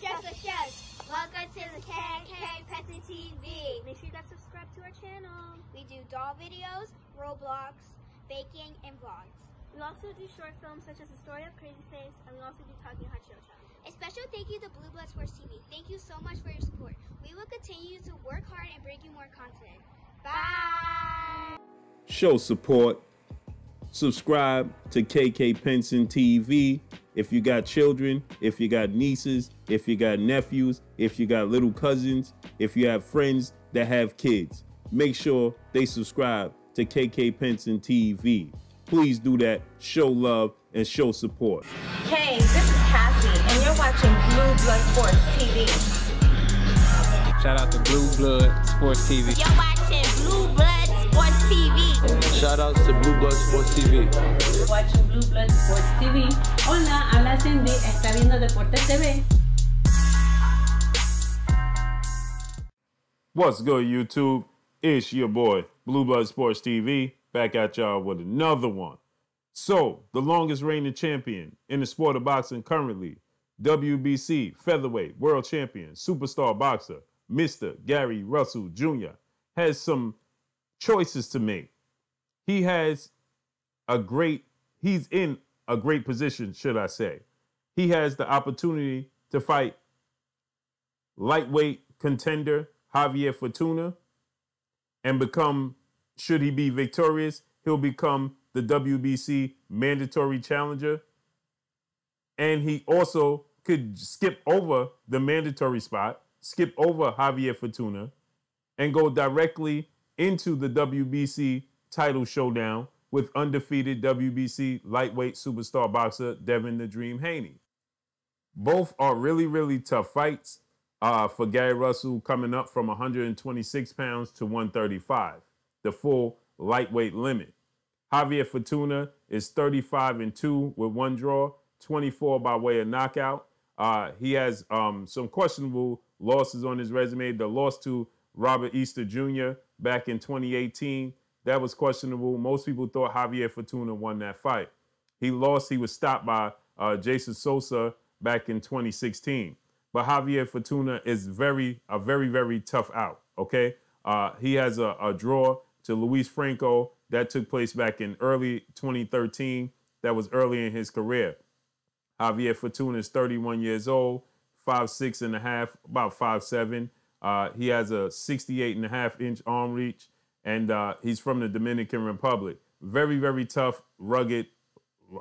just a show. Welcome to the KK Petty TV. Make sure you subscribe to our channel. We do doll videos, Roblox, baking, and vlogs. We also do short films such as The Story of Crazy Face, and we also do Talking Hot Show Time. A special thank you to Blue Bloods Sports TV. Thank you so much for your support. We will continue to work hard and bring you more content. Bye! Show support. Subscribe to KK Penson TV if you got children, if you got nieces, if you got nephews, if you got little cousins, if you have friends that have kids, make sure they subscribe to KK Penson TV. Please do that. Show love and show support. Hey, this is Cassie, and you're watching Blue Blood Sports TV. Shout out to Blue Blood Sports TV. Shout outs to Blue Blood Sports TV. Watching Blue Blood Sports TV. Hola, habla Cindy, está viendo Deportes TV. What's good, YouTube? It's your boy, Blue Blood Sports TV, back at y'all with another one. So, the longest reigning champion in the sport of boxing currently, WBC featherweight world champion, superstar boxer, Mr. Gary Russell Jr., has some choices to make he has a great he's in a great position, should I say. He has the opportunity to fight lightweight contender Javier Fortuna and become should he be victorious, he'll become the WBC mandatory challenger. And he also could skip over the mandatory spot, skip over Javier Fortuna, and go directly into the WBC title showdown with undefeated WBC lightweight superstar boxer Devin the Dream Haney. Both are really, really tough fights uh, for Gary Russell coming up from 126 pounds to 135, the full lightweight limit. Javier Fortuna is 35 and 2 with one draw, 24 by way of knockout. Uh, he has um, some questionable losses on his resume. The loss to Robert Easter Jr. back in 2018 that was questionable. Most people thought Javier Fortuna won that fight. He lost. He was stopped by uh, Jason Sosa back in 2016. But Javier Fortuna is very a very very tough out. Okay, uh, he has a, a draw to Luis Franco that took place back in early 2013. That was early in his career. Javier Fortuna is 31 years old, five six and a half, about five seven. Uh, he has a 68 and a half inch arm reach and uh, he's from the Dominican Republic. Very, very tough, rugged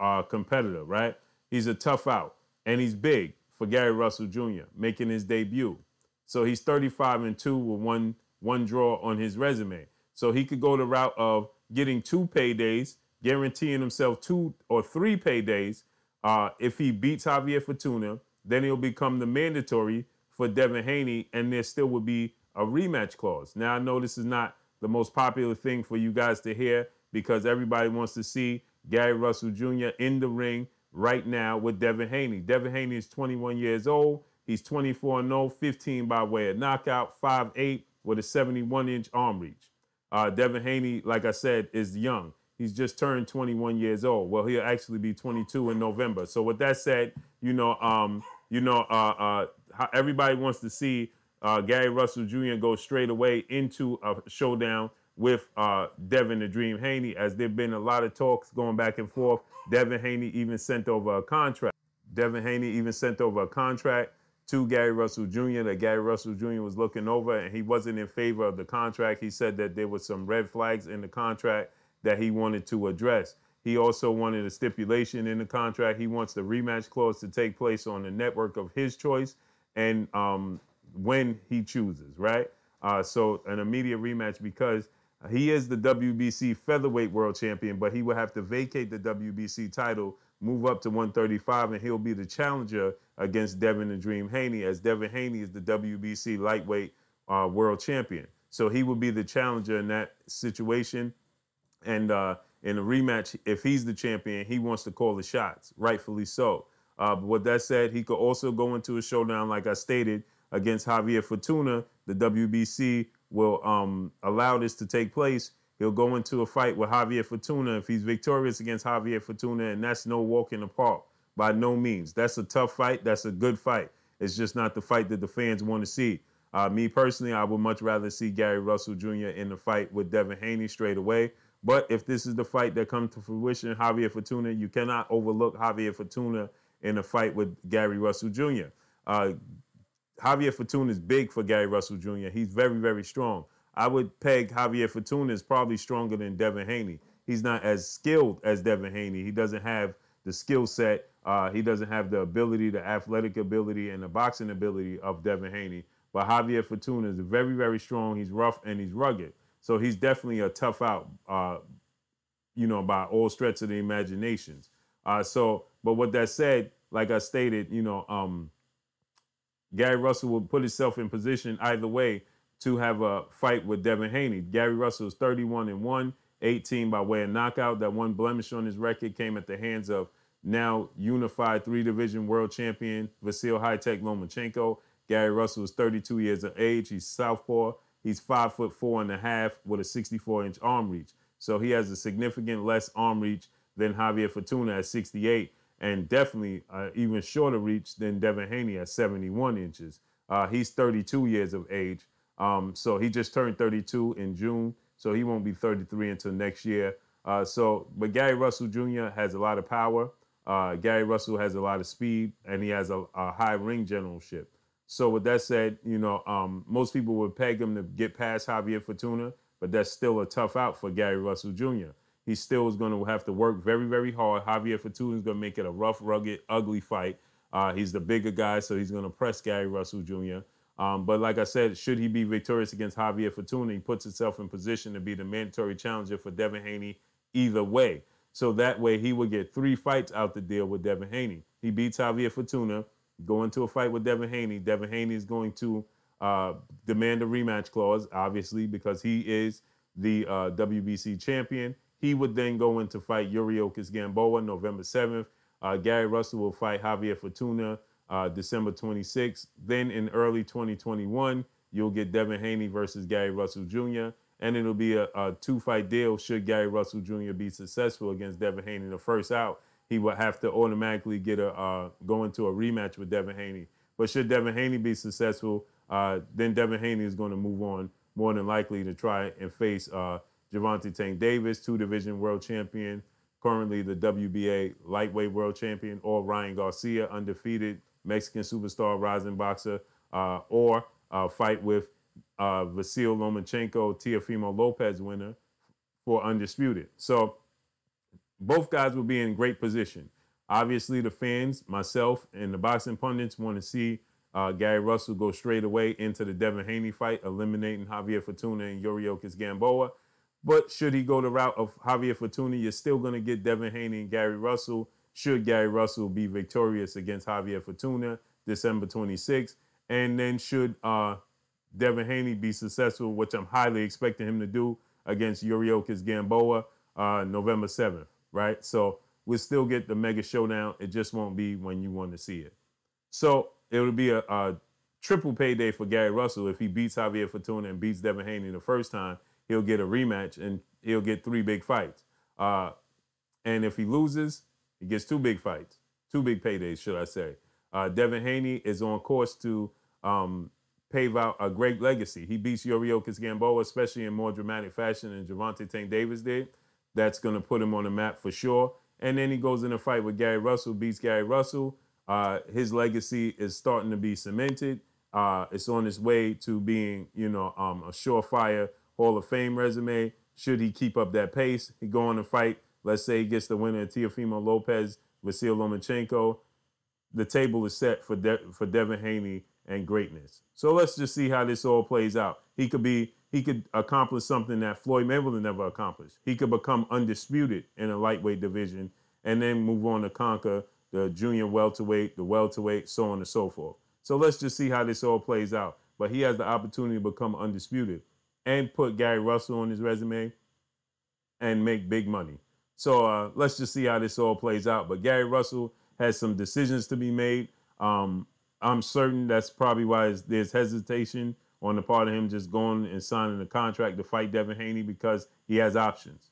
uh, competitor, right? He's a tough out, and he's big for Gary Russell Jr. making his debut. So he's 35 and two with one one draw on his resume. So he could go the route of getting two paydays, guaranteeing himself two or three paydays. Uh, if he beats Javier Fortuna, then he'll become the mandatory for Devin Haney, and there still would be a rematch clause. Now I know this is not the most popular thing for you guys to hear because everybody wants to see Gary Russell Jr. in the ring right now with Devin Haney. Devin Haney is 21 years old. He's 24 0, 15 by way of knockout, 5'8 with a 71 inch arm reach. Uh, Devin Haney, like I said, is young. He's just turned 21 years old. Well, he'll actually be 22 in November. So with that said, you know, um, you know, uh, uh, everybody wants to see uh, Gary Russell Jr. goes straight away into a showdown with uh, Devin the Dream Haney, as there've been a lot of talks going back and forth. Devin Haney even sent over a contract. Devin Haney even sent over a contract to Gary Russell Jr. that Gary Russell Jr. was looking over, and he wasn't in favor of the contract. He said that there were some red flags in the contract that he wanted to address. He also wanted a stipulation in the contract. He wants the rematch clause to take place on the network of his choice, and um, when he chooses, right? Uh, so an immediate rematch because he is the WBC featherweight world champion, but he will have to vacate the WBC title, move up to 135, and he'll be the challenger against Devin and Dream Haney, as Devin Haney is the WBC lightweight uh, world champion. So he will be the challenger in that situation. And uh, in a rematch, if he's the champion, he wants to call the shots, rightfully so. Uh, but with that said, he could also go into a showdown, like I stated, against Javier Fortuna, the WBC will um, allow this to take place. He'll go into a fight with Javier Fortuna if he's victorious against Javier Fortuna, and that's no walk in the park by no means. That's a tough fight. That's a good fight. It's just not the fight that the fans want to see. Uh, me personally, I would much rather see Gary Russell Jr. in the fight with Devin Haney straight away. But if this is the fight that comes to fruition, Javier Fortuna, you cannot overlook Javier Fortuna in a fight with Gary Russell Jr. Uh, Javier Fortuna is big for Gary Russell Jr. He's very, very strong. I would peg Javier Fortuna is probably stronger than Devin Haney. He's not as skilled as Devin Haney. He doesn't have the skill set. Uh, he doesn't have the ability, the athletic ability, and the boxing ability of Devin Haney. But Javier Fortuna is very, very strong. He's rough and he's rugged. So he's definitely a tough out, uh, you know, by all stretch of the imaginations. Uh, so, but what that said, like I stated, you know, um, Gary Russell would put himself in position either way to have a fight with Devin Haney. Gary Russell is 31 and 1, 18 by way of knockout. That one blemish on his record came at the hands of now unified three division world champion Vasil High Tech Lomachenko. Gary Russell is 32 years of age. He's southpaw. He's five foot four and a half with a 64 inch arm reach. So he has a significant less arm reach than Javier Fortuna at 68 and definitely uh, even shorter reach than Devin Haney at 71 inches. Uh, he's 32 years of age. Um, so he just turned 32 in June. So he won't be 33 until next year. Uh, so, but Gary Russell Jr. has a lot of power. Uh, Gary Russell has a lot of speed, and he has a, a high ring generalship. So, with that said, you know, um, most people would peg him to get past Javier Fortuna, but that's still a tough out for Gary Russell Jr he still is going to have to work very, very hard. Javier Fortuna is going to make it a rough, rugged, ugly fight. Uh, he's the bigger guy, so he's going to press Gary Russell Jr. Um, but like I said, should he be victorious against Javier Fortuna, he puts himself in position to be the mandatory challenger for Devin Haney either way. So that way he would get three fights out the deal with Devin Haney. He beats Javier Fortuna, go into a fight with Devin Haney. Devin Haney is going to uh, demand a rematch clause, obviously, because he is the uh, WBC champion. He would then go in to fight Uriokas Gamboa November 7th. Uh, Gary Russell will fight Javier Fortuna uh, December 26th. Then in early 2021, you'll get Devin Haney versus Gary Russell Jr. And it'll be a, a two fight deal should Gary Russell Jr. be successful against Devin Haney the first out. He would have to automatically get a uh, go into a rematch with Devin Haney. But should Devin Haney be successful, uh, then Devin Haney is going to move on more than likely to try and face uh, Javante Tank Davis, two division world champion, currently the WBA lightweight world champion, or Ryan Garcia, undefeated Mexican superstar, rising boxer, uh, or uh, fight with uh, Vasil Lomachenko, Teofimo Lopez winner for undisputed. So both guys will be in great position. Obviously, the fans, myself, and the boxing pundits want to see uh, Gary Russell go straight away into the Devin Haney fight, eliminating Javier Fortuna and Yuriokis Gamboa. But should he go the route of Javier Fortuna, you're still going to get Devin Haney and Gary Russell. Should Gary Russell be victorious against Javier Fortuna December 26th? And then should uh, Devin Haney be successful, which I'm highly expecting him to do against Uriokis Gamboa uh, November 7th, right? So we'll still get the mega showdown. It just won't be when you want to see it. So it'll be a, a triple payday for Gary Russell if he beats Javier Fortuna and beats Devin Haney the first time he'll get a rematch and he'll get three big fights. Uh, and if he loses, he gets two big fights, two big paydays, should I say. Uh, Devin Haney is on course to um, pave out a great legacy. He beats Yoriokis Gamboa, especially in more dramatic fashion than Javante Tank Davis did. That's going to put him on the map for sure. And then he goes in a fight with Gary Russell, beats Gary Russell. Uh, his legacy is starting to be cemented. Uh, it's on its way to being, you know, um, a surefire Hall of Fame resume. Should he keep up that pace, he go on to fight. Let's say he gets the winner of Teofimo Lopez, Vasil Lomachenko. The table is set for De- for Devin Haney and greatness. So let's just see how this all plays out. He could be he could accomplish something that Floyd Mayweather never accomplished. He could become undisputed in a lightweight division and then move on to conquer the junior welterweight, the welterweight, so on and so forth. So let's just see how this all plays out. But he has the opportunity to become undisputed and put Gary Russell on his resume and make big money. So uh, let's just see how this all plays out. But Gary Russell has some decisions to be made. Um, I'm certain that's probably why there's hesitation on the part of him just going and signing a contract to fight Devin Haney because he has options.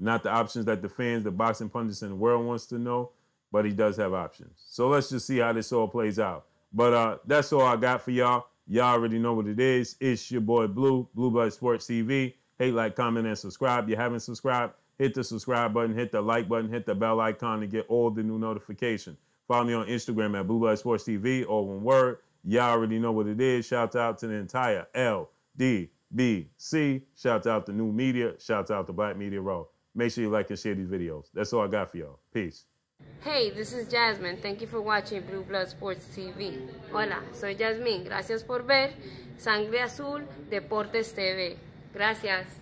Not the options that the fans, the boxing pundits in the world wants to know, but he does have options. So let's just see how this all plays out. But uh, that's all I got for y'all. Y'all already know what it is. It's your boy Blue, Bluebird Sports TV. Hate, like, comment, and subscribe. If you haven't subscribed, hit the subscribe button, hit the like button, hit the bell icon to get all the new notifications. Follow me on Instagram at Bluebird Sports TV, all one word. Y'all already know what it is. Shout out to the entire LDBC. Shout out to New Media. Shout out to Black Media Row. Make sure you like and share these videos. That's all I got for y'all. Peace. Hey, this is Jasmine. Thank you for watching Blue Blood Sports TV. Hola, soy Jasmine. Gracias por ver Sangre Azul Deportes TV. Gracias.